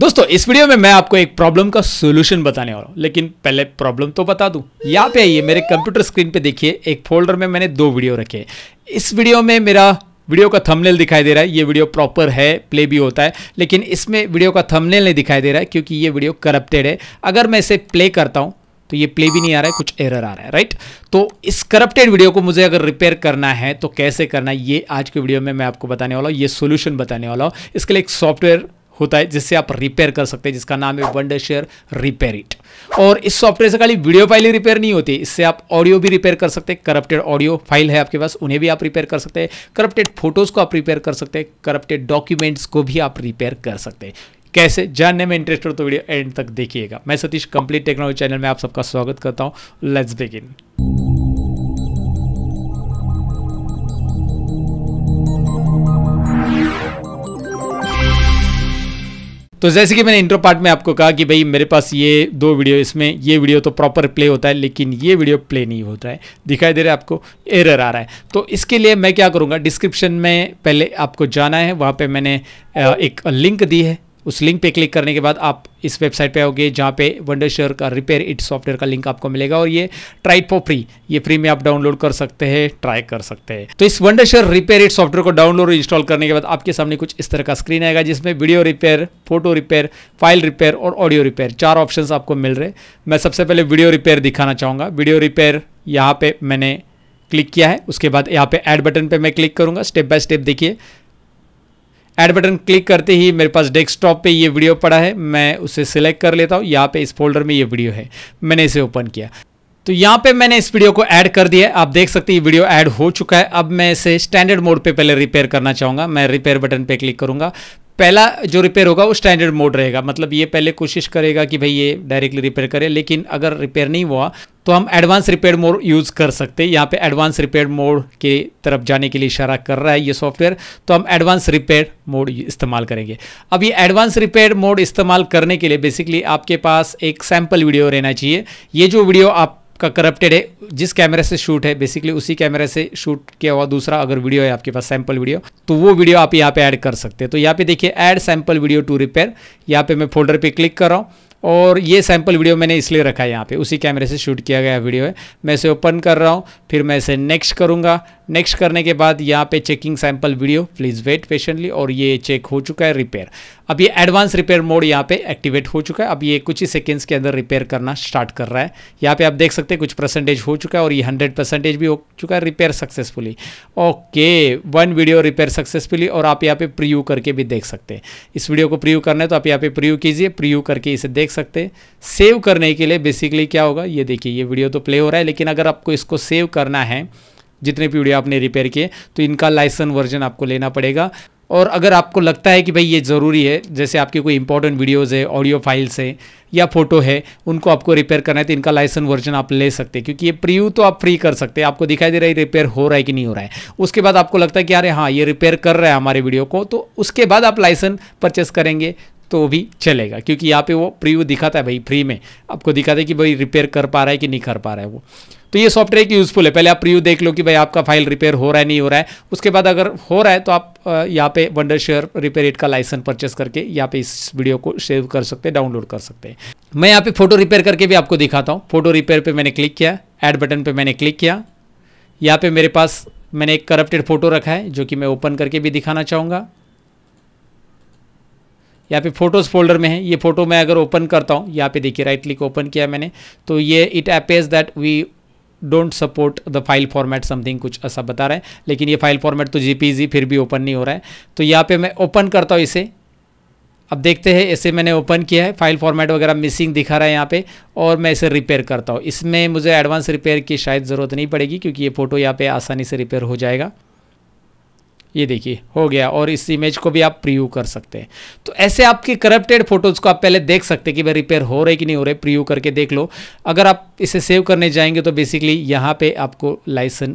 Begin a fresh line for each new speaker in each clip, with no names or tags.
दोस्तों इस वीडियो में मैं आपको एक प्रॉब्लम का सोल्यूशन बताने वाला हूँ लेकिन पहले प्रॉब्लम तो बता दूँ यहाँ पे आइए मेरे कंप्यूटर स्क्रीन पे देखिए एक फोल्डर में मैंने दो वीडियो रखे इस वीडियो में मेरा वीडियो का थंबनेल दिखाई दे रहा है ये वीडियो प्रॉपर है प्ले भी होता है लेकिन इसमें वीडियो का थमनेल नहीं दिखाई दे रहा है क्योंकि ये वीडियो करप्टेड है अगर मैं इसे प्ले करता हूँ तो ये प्ले भी नहीं आ रहा है कुछ एरर आ रहा है राइट तो इस करप्टेड वीडियो को मुझे अगर रिपेयर करना है तो कैसे करना है ये आज के वीडियो में मैं आपको बताने वाला हूँ ये सोल्यूशन बताने वाला हूँ इसके लिए एक सॉफ्टवेयर होता है जिससे आप रिपेयर कर सकते हैं जिसका नाम है वंडर शेयर रिपेयर इट और इस सॉफ्टवेयर से खाली वीडियो फाइल रिपेयर नहीं होती इससे आप ऑडियो भी रिपेयर कर सकते हैं करप्टेड ऑडियो फाइल है आपके पास उन्हें भी आप रिपेयर कर सकते हैं करप्टेड फोटोज़ को आप रिपेयर कर सकते हैं करप्टेड डॉक्यूमेंट्स को भी आप रिपेयर कर सकते हैं कैसे जानने में इंटरेस्टेड हो तो वीडियो एंड तक देखिएगा मैं सतीश कंप्लीट टेक्नोलॉजी चैनल में आप सबका स्वागत करता हूँ लेट्स बिगिन तो जैसे कि मैंने इंट्रो पार्ट में आपको कहा कि भाई मेरे पास ये दो वीडियो इसमें ये वीडियो तो प्रॉपर प्ले होता है लेकिन ये वीडियो प्ले नहीं होता है दिखाई दे रहा है आपको एरर आ रहा है तो इसके लिए मैं क्या करूँगा डिस्क्रिप्शन में पहले आपको जाना है वहाँ पर मैंने एक लिंक दी है उस लिंक पे क्लिक करने के बाद आप इस वेबसाइट पे आओगे जहाँ पे वंडरशेयर का रिपेयर इट सॉफ्टवेयर का लिंक आपको मिलेगा और ये ट्राई फॉर फ्री ये फ्री में आप डाउनलोड कर सकते हैं ट्राई कर सकते हैं तो इस वंडरशेयर रिपेयर इट सॉफ्टवेयर को डाउनलोड और इंस्टॉल करने के बाद आपके सामने कुछ इस तरह का स्क्रीन आएगा जिसमें video repair photo repair file repair और ऑडियो रिपेयर चार ऑप्शन आपको मिल रहे मैं सबसे पहले वीडियो रिपेयर दिखाना चाहूँगा वीडियो रिपेयर यहाँ पे मैंने क्लिक किया है उसके बाद यहाँ पे ऐड बटन पे मैं क्लिक करूँगा स्टेप बाय स्टेप देखिए ऐड बटन क्लिक करते ही मेरे पास डेस्कटॉप पे ये वीडियो पड़ा है मैं उसे सिलेक्ट कर लेता हूँ यहाँ पे इस फोल्डर में ये वीडियो है मैंने इसे ओपन किया तो यहाँ पे मैंने इस वीडियो को ऐड कर दिया है आप देख सकते हैं वीडियो ऐड हो चुका है अब मैं इसे स्टैंडर्ड मोड पे पहले रिपेयर करना चाहूँगा मैं रिपेयर बटन पे क्लिक करूँगा पहला जो रिपेयर होगा वो स्टैंडर्ड मोड रहेगा मतलब ये पहले कोशिश करेगा कि भाई ये डायरेक्टली रिपेयर करे लेकिन अगर रिपेयर नहीं हुआ तो हम एडवांस रिपेयर मोड यूज़ कर सकते हैं यहाँ पे एडवांस रिपेयर मोड के तरफ जाने के लिए इशारा कर रहा है ये सॉफ्टवेयर तो हम एडवांस रिपेयर मोड इस्तेमाल करेंगे अब ये एडवांस रिपेयर मोड इस्तेमाल करने के लिए बेसिकली आपके पास एक सैम्पल वीडियो रहना चाहिए ये जो वीडियो आप का करप्टेड है जिस कैमरे से शूट है बेसिकली उसी कैमरे से शूट किया हुआ दूसरा अगर वीडियो है आपके पास सैम्पल वीडियो तो वो वीडियो आप यहाँ पे ऐड कर सकते हैं तो यहाँ पे देखिए add sample video to repair यहाँ पे मैं फोल्डर पे क्लिक कर रहा हूँ और ये सैम्पल वीडियो मैंने इसलिए रखा है यहाँ पे उसी कैमरे से शूट किया गया वीडियो है मैं इसे ओपन कर रहा हूँ फिर मैं इसे नेक्स्ट करूँगा नेक्स्ट करने के बाद यहाँ पे checking sample video please wait patiently और ये चेक हो चुका है रिपेयर अब ये एडवांस रिपेयर मोड यहाँ पे एक्टिवेट हो चुका है अब ये कुछ ही सेकेंड्स के अंदर रिपेयर करना स्टार्ट कर रहा है यहाँ पे आप देख सकते हैं कुछ परसेंटेज हो चुका है और ये हंड्रेड परसेंटेज भी हो चुका है repair successfully okay one video repair successfully और आप यहाँ पे प्रीव्यू करके भी देख सकते हैं इस वीडियो को प्रीव्यू करना है तो आप यहाँ पे प्रीव्यू कीजिए प्रीव्यू करके इसे देख सकते हैं सेव करने के लिए बेसिकली क्या होगा ये देखिए ये वीडियो तो प्ले हो रहा है लेकिन अगर आपको इसको सेव करना है जितने भी वीडियो आपने रिपेयर किए तो इनका लाइसेंस वर्जन आपको लेना पड़ेगा और अगर आपको लगता है कि भाई ये ज़रूरी है जैसे आपके कोई इंपॉर्टेंट वीडियोज़ है ऑडियो फाइल्स है या फोटो है उनको आपको रिपेयर करना है तो इनका लाइसेंस वर्जन आप ले सकते हैं क्योंकि ये प्रीव्यू तो आप फ्री कर सकते हैं आपको दिखाई दे रहा है रिपेयर हो रहा है कि नहीं हो रहा है उसके बाद आपको लगता है कि अरे हाँ ये रिपेयर कर रहा है हमारे वीडियो को तो उसके बाद आप लाइसेंस परचेस करेंगे तो भी चलेगा क्योंकि यहाँ पे वो प्रीव्यू दिखाता है भाई फ्री में आपको दिखाता है कि भाई रिपेयर कर पा रहा है कि नहीं कर पा रहा है वो तो ये सॉफ्टवेयर की यूज़फुल है पहले आप प्रीव्यू देख लो कि भाई आपका फाइल रिपेयर हो रहा है नहीं हो रहा है उसके बाद अगर हो रहा है तो आप यहाँ पे वंडर शेयर रिपेयर एट का लाइसेंस परचेस करके यहाँ पे इस वीडियो को सेव कर सकते हैं डाउनलोड कर सकते हैं मैं यहाँ पे फोटो रिपेयर करके भी आपको दिखाता हूँ फोटो रिपेयर पे मैंने क्लिक किया एड बटन पर मैंने क्लिक किया यहाँ पे मेरे पास मैंने एक करप्टेड फोटो रखा है जो कि मैं ओपन करके भी दिखाना चाहूँगा यहाँ पे फोटोज़ फोल्डर में है ये फोटो मैं अगर ओपन करता हूँ यहाँ पे देखिए राइट क्लिक ओपन किया मैंने तो ये it appears that we don't support the file format something कुछ ऐसा बता रहा है लेकिन ये फाइल फॉर्मेट तो जी फिर भी ओपन नहीं हो रहा है तो यहाँ पे मैं ओपन करता हूँ इसे अब देखते हैं इसे मैंने ओपन किया है फाइल फॉर्मेट वगैरह मिसिंग दिखा रहा है यहाँ पे और मैं इसे रिपेयर करता हूँ इसमें मुझे एडवांस रिपेयर की शायद ज़रूरत नहीं पड़ेगी क्योंकि ये फ़ोटो यहाँ पे आसानी से रिपेयर हो जाएगा ये देखिए हो गया और इस इमेज को भी आप प्रीव्यू कर सकते हैं तो ऐसे आपके करप्टेड फोटोज़ को आप पहले देख सकते हैं कि भाई रिपेयर हो रहे कि नहीं हो रहे प्रीव्यू करके देख लो अगर आप इसे सेव करने जाएंगे तो बेसिकली यहाँ पे आपको लाइसेंस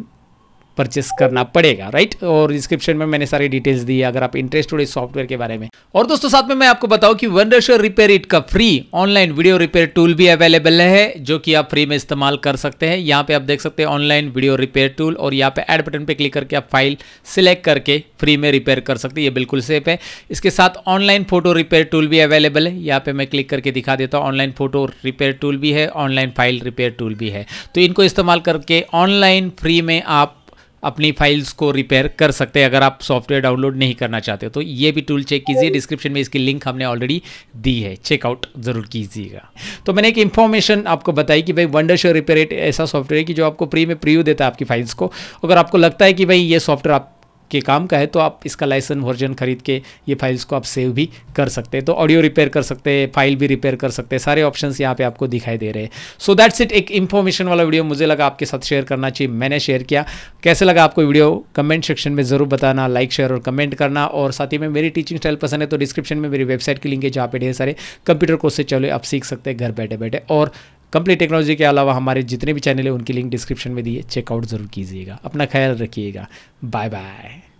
परचेस करना पड़ेगा राइट और डिस्क्रिप्शन में मैंने सारी डिटेल्स दी अगर आप इंटरेस्ट हो इस सॉफ्टवेयर के बारे में और दोस्तों साथ में मैं आपको बताऊं कि वनरेशर रिपेयर इट का free online video repair tool भी अवेलेबल है जो कि आप फ्री में इस्तेमाल कर सकते हैं यहाँ पे आप देख सकते हैं ऑनलाइन वीडियो रिपेयर टूल और यहाँ पे एड बटन पर क्लिक करके आप फाइल सिलेक्ट करके फ्री में रिपेयर कर सकते हैं ये बिल्कुल सेफ है इसके साथ ऑनलाइन फोटो रिपेयर टूल भी अवेलेबल है यहाँ पे मैं क्लिक करके दिखा देता हूँ ऑनलाइन फोटो रिपेयर टूल भी है ऑनलाइन फाइल रिपेयर टूल भी है तो इनको इस्तेमाल करके ऑनलाइन फ्री में आप अपनी फाइल्स को रिपेयर कर सकते हैं अगर आप सॉफ्टवेयर डाउनलोड नहीं करना चाहते तो ये भी टूल चेक कीजिए डिस्क्रिप्शन में इसकी लिंक हमने ऑलरेडी दी है चेकआउट जरूर कीजिएगा तो मैंने एक इंफॉर्मेशन आपको बताई कि भाई वंडर शो रिपेयर ऐसा सॉफ्टवेयर है कि जो आपको प्री में प्रीव्यू देता है आपकी फाइल्स को अगर आपको लगता है कि भाई ये सॉफ्टवेयर आप के काम का है तो आप इसका लाइसेंस वर्जन खरीद के ये फाइल्स को आप सेव भी कर सकते हैं तो ऑडियो रिपेयर कर सकते हैं फाइल भी रिपेयर कर सकते हैं सारे ऑप्शन यहाँ पे आपको दिखाई दे रहे हैं सो दैट्स इट एक इन्फॉर्मेशन वाला वीडियो मुझे लगा आपके साथ शेयर करना चाहिए मैंने शेयर किया कैसे लगा आपको वीडियो कमेंट सेक्शन में ज़रूर बताना लाइक शेयर और कमेंट करना और साथ ही में मेरी टीचिंग स्टाइल पसंद है तो डिस्क्रिप्शन में मेरी वेबसाइट की लिंक है जहाँ पे ढेर सारे कंप्यूटर कोर्स से चलो आप सीख सकते हैं घर बैठे बैठे और कंप्लीट टेक्नोलॉजी के अलावा हमारे जितने भी चैनल हैं उनकी लिंक डिस्क्रिप्शन में दिए चेकआउट ज़रूर कीजिएगा अपना ख्याल रखिएगा बाय बाय